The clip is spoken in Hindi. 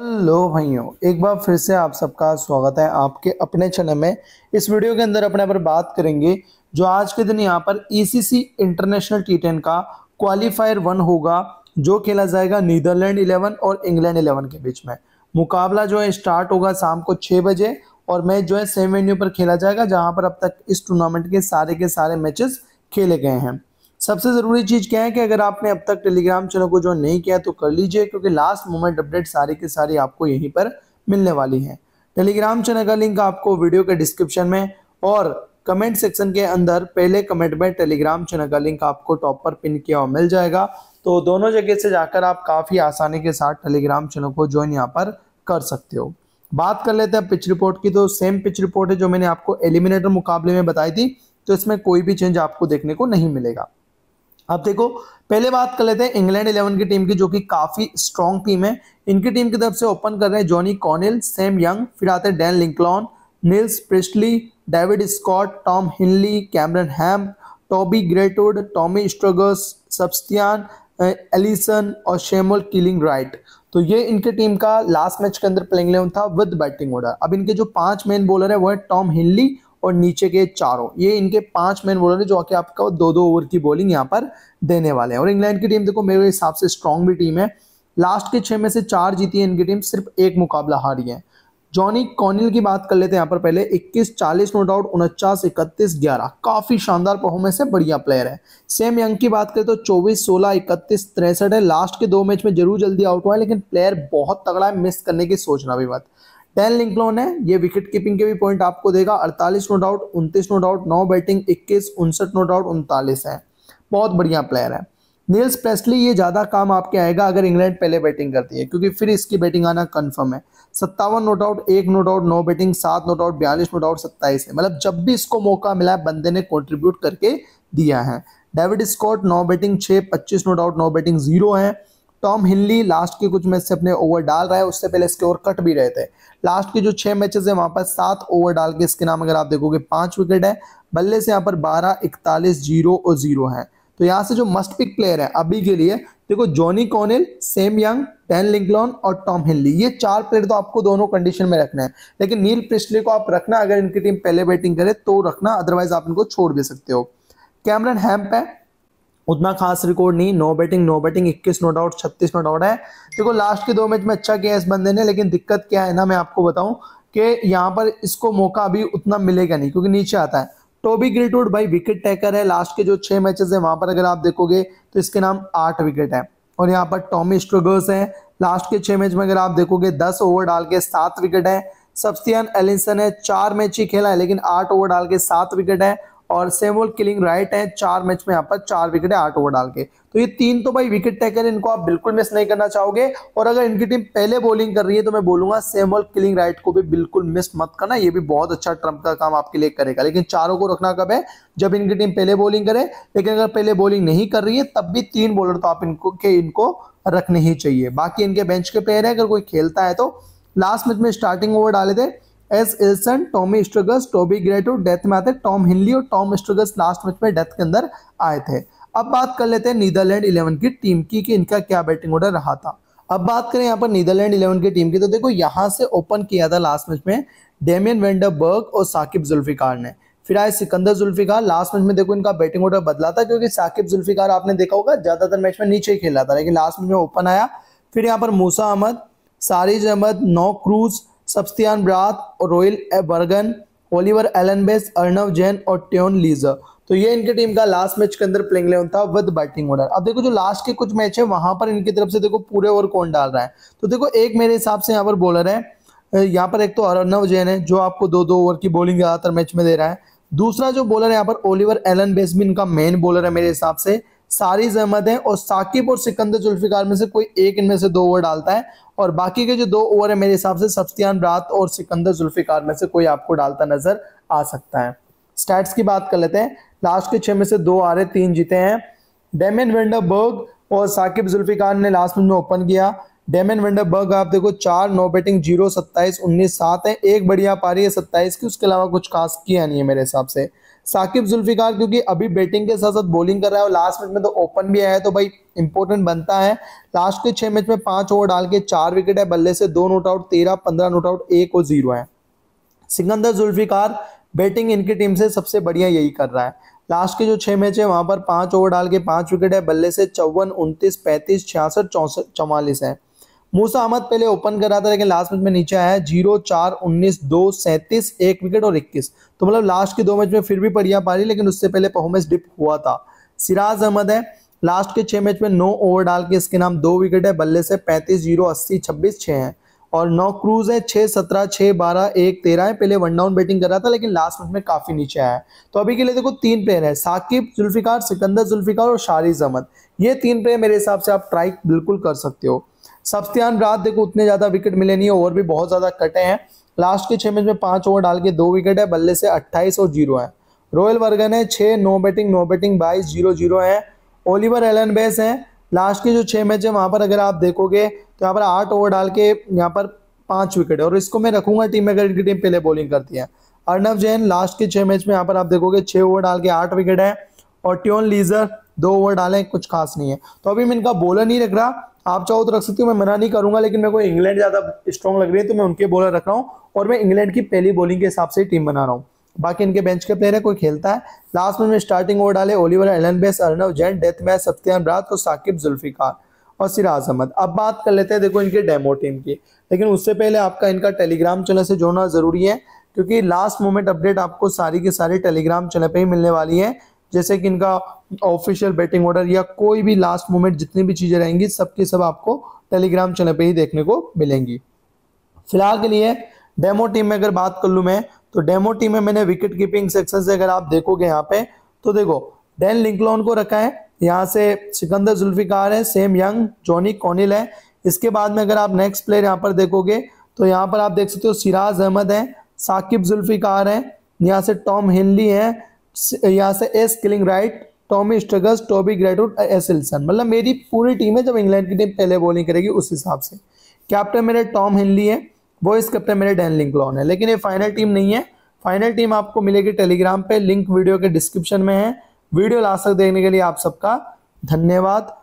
हेलो भाइयों एक बार फिर से आप सबका स्वागत है आपके अपने चैनल में इस वीडियो के अंदर अपने पर बात करेंगे जो आज के दिन यहाँ पर ईसीसी इंटरनेशनल टी टेन का क्वालिफायर वन होगा जो खेला जाएगा नीदरलैंड इलेवन और इंग्लैंड इलेवन के बीच में मुकाबला जो है स्टार्ट होगा शाम को छः बजे और मैच जो है सेम वेन्यू पर खेला जाएगा जहाँ पर अब तक इस टूर्नामेंट के सारे के सारे मैचेस खेले गए हैं सबसे ज़रूरी चीज़ क्या है कि अगर आपने अब तक टेलीग्राम चैनल को ज्वाइन नहीं किया तो कर लीजिए क्योंकि लास्ट मोमेंट अपडेट सारी के सारी आपको यहीं पर मिलने वाली है टेलीग्राम चैनल का लिंक आपको वीडियो के डिस्क्रिप्शन में और कमेंट सेक्शन के अंदर पहले कमेंट में टेलीग्राम चैनल का लिंक आपको टॉप पर पिन किया हुआ मिल जाएगा तो दोनों जगह से जाकर आप काफ़ी आसानी के साथ टेलीग्राम चैनल को ज्वाइन यहाँ पर कर सकते हो बात कर लेते हैं पिच रिपोर्ट की तो सेम पिच रिपोर्ट है जो मैंने आपको एलिमिनेटर मुकाबले में बताई थी तो इसमें कोई भी चेंज आपको देखने को नहीं मिलेगा अब देखो पहले बात कर लेते हैं इंग्लैंड इलेवन की टीम की जो कि काफ़ी स्ट्रॉन्ग टीम है इनकी टीम की तरफ से ओपन कर रहे हैं जॉनी कॉनिल सैम यंग फिर आते हैं Dan Lincoln Niels Priestley David Scott Tom Hinley Cameron Ham Toby Greatwood Tommy Sturgess Sebastian Allison और शेमोल किलिंग राइट तो ये इनके टीम का लास्ट मैच के अंदर प्लेइंग था विद बैटिंग ऑर्डर अब इनके जो पांच मेन बॉलर है वो है टॉम हिनली और नीचे के चारों ये इनके पांच मैन बोलर हैं जो आके आपका दो दो ओवर की बॉलिंग यहाँ पर देने वाले हैं और इंग्लैंड की टीम देखो मेरे हिसाब से स्ट्रांग भी टीम है लास्ट के छह में से चार जीती है इनकी टीम सिर्फ एक मुकाबला हारी है जॉनी कॉनिल की बात कर लेते हैं यहाँ पर पहले 21 40 नो डाउट उनचास इकतीस ग्यारह काफ़ी शानदार परफॉर्मेंस है बढ़िया प्लेयर है सेम यंग की बात करें तो 24 16 इकतीस तिरसठ है लास्ट के दो मैच में जरूर जल्दी आउट हुआ है लेकिन प्लेयर बहुत तगड़ा है मिस करने की सोचना भी मत टेन लिंकलोन है ये विकेट कीपिंग के भी पॉइंट आपको देगा अड़तालीस नो डाउट उनतीस नो डाउट नौ बैटिंग इक्कीस उनसठ नो डाउट उनतालीस है बहुत बढ़िया प्लेयर है नील्स प्रेस्ली ये ज़्यादा काम आपके आएगा अगर इंग्लैंड पहले बैटिंग करती है क्योंकि फिर इसकी बैटिंग आना कन्फर्म है सत्तावन नो डाउट एक नो डाउट नौ बैटिंग सात नो डाउट बयालीस नो डाउट सत्ताईस है मतलब जब भी इसको मौका मिला है बंदे ने कॉन्ट्रीब्यूट करके दिया है डेविड स्कॉट नौ बैटिंग छः पच्चीस नो डाउट नौ बैटिंग जीरो है टॉम हिनली लास्ट के कुछ मैच से अपने ओवर डाल रहा है उससे पहले इसके ओवर कट भी रहे थे लास्ट के जो छह मैचेस है वहां पर सात ओवर डाल के इसके नाम अगर आप देखोगे पांच विकेट है बल्ले से यहाँ पर बारह इकतालीस जीरो और जीरो है तो यहाँ से जो मस्ट पिक प्लेयर है अभी के लिए देखो Johnny Connell Sam Young Dan Lincoln और टॉम हिनली ये चार प्लेयर तो आपको दोनों कंडीशन में रखना है लेकिन नील प्रिस्टली को आप रखना अगर इनकी टीम पहले बैटिंग करे तो रखना अदरवाइज आप इनको छोड़ भी सकते हो कैमरन हैम्प है उतना खास रिकॉर्ड नहीं no batting no batting 21 not out 36 not out है देखो लास्ट के दो मैच में अच्छा किया इस बंदे ने लेकिन दिक्कत क्या है ना मैं आपको बताऊं कि यहाँ पर इसको मौका अभी उतना मिलेगा नहीं क्योंकि नीचे आता है टोबी ग्रेटवुड भाई विकेट टेकर है लास्ट के जो छह मैचेस है वहां पर अगर आप देखोगे तो इसके नाम आठ विकेट है और यहाँ पर टॉमी स्ट्रगर्स है लास्ट के छह मैच में अगर आप देखोगे दस ओवर डाल के सात विकेट है सब्सियन एलिसन है चार मैच ही खेला है लेकिन आठ ओवर डाल के सात विकेट है और सेमोल किलिंग राइट है चार मैच में यहाँ पर चार विकेट है आठ ओवर डाल के तो ये तीन तो भाई विकेट टेकर इनको आप बिल्कुल मिस नहीं करना चाहोगे और अगर इनकी टीम पहले बॉलिंग कर रही है तो मैं बोलूंगा सेमोल किलिंग राइट को भी बिल्कुल मिस मत करना ये भी बहुत अच्छा ट्रंप का काम आपके लिए करेगा लेकिन चारों को रखना कब है जब इनकी टीम पहले बॉलिंग करे लेकिन अगर पहले बॉलिंग नहीं कर रही है तब भी तीन बॉलर तो आप इनको के इनको रखने ही चाहिए बाकी इनके बेंच के पेयर है अगर कोई खेलता है तो लास्ट मैच में स्टार्टिंग ओवर डाले थे S Allison Tommy Sturgess Toby Greatwood death में आते टॉम हिनली और टॉम स्ट्रगस लास्ट मैच में डेथ के अंदर आए थे अब बात कर लेते हैं नीदरलैंड इलेवन की टीम की कि इनका क्या बैटिंग ऑर्डर रहा था अब बात करें यहाँ पर नीदरलैंड इलेवन की टीम की तो देखो यहाँ से ओपन किया था लास्ट मैच में डेमियन वेंडरबर्ग और साकिब जुल्फिकार ने फिर आए सिकंदर जुल्फिकार लास्ट मैच में देखो इनका बैटिंग ऑर्डर बदला था क्योंकि साकिब जुल्फिकार आपने देखा होगा ज़्यादातर मैच में नीचे ही खेला था लेकिन लास्ट मैच में ओपन आया फिर यहाँ पर Musa Ahmed Shariz Ahmed Noah Croes Sebastian Braat और Royal Bergen Oliver Elenbaas Arnav Jain और ट्योन लीजर तो ये इनकी टीम का लास्ट मैच के अंदर प्लेइंग इलेवन था विद बैटिंग ऑर्डर अब देखो जो लास्ट के कुछ मैच है वहां पर इनकी तरफ से देखो पूरे ओवर कौन डाल रहा है तो देखो एक मेरे हिसाब से यहाँ पर बॉलर है यहाँ पर एक तो अर्नव जैन है जो आपको दो दो ओवर की बॉलिंग ज़्यादातर मैच में दे रहा है दूसरा जो बॉलर है यहाँ पर ओलिवर एलन बेस भी इनका मेन बॉलर है मेरे हिसाब से अहमद जहमतें और साकिब और सिकंदर जुल्फिकार में से कोई एक इनमें से दो ओवर डालता है और बाकी के जो दो ओवर है मेरे हिसाब से सफ्तियान रात और सिकंदर जुल्फिकार में से कोई आपको डालता नजर आ सकता है स्टैट्स की बात कर लेते हैं लास्ट के छह में से दो आ रहे तीन जीते हैं डेमिन वेंडरबर्ग और साकिब जुल्फिकार ने लास्ट में ओपन किया डेमिन वेंडरबर्ग आप देखो चार नो बैटिंग जीरो सत्ताईस उन्नीस सात है एक बढ़िया पारी है सत्ताईस की उसके अलावा कुछ खास किया नहीं है मेरे हिसाब से साकिब जुल्फिकार क्योंकि अभी बैटिंग के साथ साथ बॉलिंग कर रहा है और लास्ट मैच में तो ओपन भी आया है तो भाई इंपॉर्टेंट बनता है लास्ट के छह मैच में पांच ओवर डाल के चार विकेट है बल्ले से दो नोट आउट तेरह पंद्रह नोट आउट एक और जीरो है सिकंदर जुल्फिकार बैटिंग इनकी टीम से सबसे बढ़िया यही कर रहा है लास्ट के जो छह मैच है वहां पर पांच ओवर डाल के पांच विकेट है बल्ले से चौवन उनतीस पैंतीस छियासठ चौसठ चौवालीस है मूसा अहमद पहले ओपन कर रहा था लेकिन लास्ट मैच में नीचे आया जीरो चार उन्नीस दो सैंतीस एक विकेट और इक्कीस तो मतलब लास्ट के दो मैच में फिर भी बढ़िया पारी लेकिन उससे पहले परफॉर्मेंस डिप हुआ था सिराज अहमद है लास्ट के छः मैच में नौ ओवर डाल के इसके नाम दो विकेट है बल्ले से पैंतीस जीरो अस्सी छब्बीस छः हैं और नौ क्रूज है छः सत्रह छः बारह एक तेरह है पहले वन डाउन बैटिंग कर रहा था लेकिन लास्ट मैच में काफ़ी नीचे आया है तो अभी के लिए देखो तीन प्लेयर है साकिब जुल्फिकार सिकंदर जुल्फिकार और शारिज अहमद ये तीन प्लेयर मेरे हिसाब से आप ट्राई बिल्कुल कर सकते हो सफ्तियान रात देखो उतने ज़्यादा विकेट मिले नहीं है ओवर भी बहुत ज़्यादा कटे हैं लास्ट के छह मैच में पांच ओवर डाल के दो विकेट है बल्ले से अट्ठाईस और जीरो है रॉयल वर्गन है छह नो बैटिंग नो बैटिंग बाईस जीरो जीरो है ओलिवर एलन बेस है लास्ट के जो छह मैच है वहां पर अगर आप देखोगे तो यहाँ पर आठ ओवर डाल के यहाँ पर पांच विकेट है और इसको मैं रखूंगा टीम अगर इनकी टीम पहले बॉलिंग करती है अर्नब जैन लास्ट के छह मैच में यहाँ पर आप देखोगे छह ओवर डाल के आठ विकेट है और ट्योन लीजर दो ओवर डालें कुछ खास नहीं है तो अभी मैं इनका बॉलर नहीं रख रहा आप चाहो तो रख सकते हो मैं मना नहीं करूंगा लेकिन मेरे को इंग्लैंड ज़्यादा स्ट्रॉन्ग लग रही है तो मैं उनके बॉलर रख रहा हूँ और मैं इंग्लैंड की पहली बॉलिंग के हिसाब से टीम बना रहा हूँ बाकी इनके बेंच के प्लेयर है कोई खेलता है लास्ट में स्टार्टिंग ओवर डाले Oliver Elenbaas Arnav Jain death match सत्यान रात और साकिब जुल्फिकार और सिराज अहमद अब बात कर लेते हैं देखो इनके डेमो टीम की लेकिन उससे पहले आपका इनका टेलीग्राम चैनल से जोड़ना ज़रूरी है क्योंकि लास्ट मोमेंट अपडेट आपको सारी के सारी टेलीग्राम चैनल पर ही मिलने वाली है जैसे कि इनका ऑफिशियल बैटिंग ऑर्डर या कोई भी लास्ट मोमेंट जितनी भी चीज़ें रहेंगी सबकी सब आपको टेलीग्राम चैनल पे ही देखने को मिलेंगी फिलहाल के लिए डेमो टीम में अगर बात कर लू मैं तो डेमो टीम में मैंने विकेट कीपिंग सेक्शन से अगर आप देखोगे यहाँ पे तो देखो डेन लिंकलॉन को रखा है यहाँ से सिकंदर जुल्फिकार है सेम यंग जॉनी कॉनिल है इसके बाद में अगर आप नेक्स्ट प्लेयर यहाँ पर देखोगे तो यहाँ पर आप देख सकते हो सिराज अहमद है साकिब जुल्फिकार है यहाँ से टॉम हिनली है यहाँ से S Keeling right Tommy Sturgess Toby Greatwood S Allison मतलब मेरी पूरी टीम है जब इंग्लैंड की टीम पहले बॉलिंग करेगी उस हिसाब से कैप्टन मेरे टॉम हेनली है वॉइस कैप्टन मेरे डैन लिंकलॉन है लेकिन ये फाइनल टीम नहीं है फाइनल टीम आपको मिलेगी टेलीग्राम पे लिंक वीडियो के डिस्क्रिप्शन में है वीडियो लास्ट तक देखने के लिए आप सबका धन्यवाद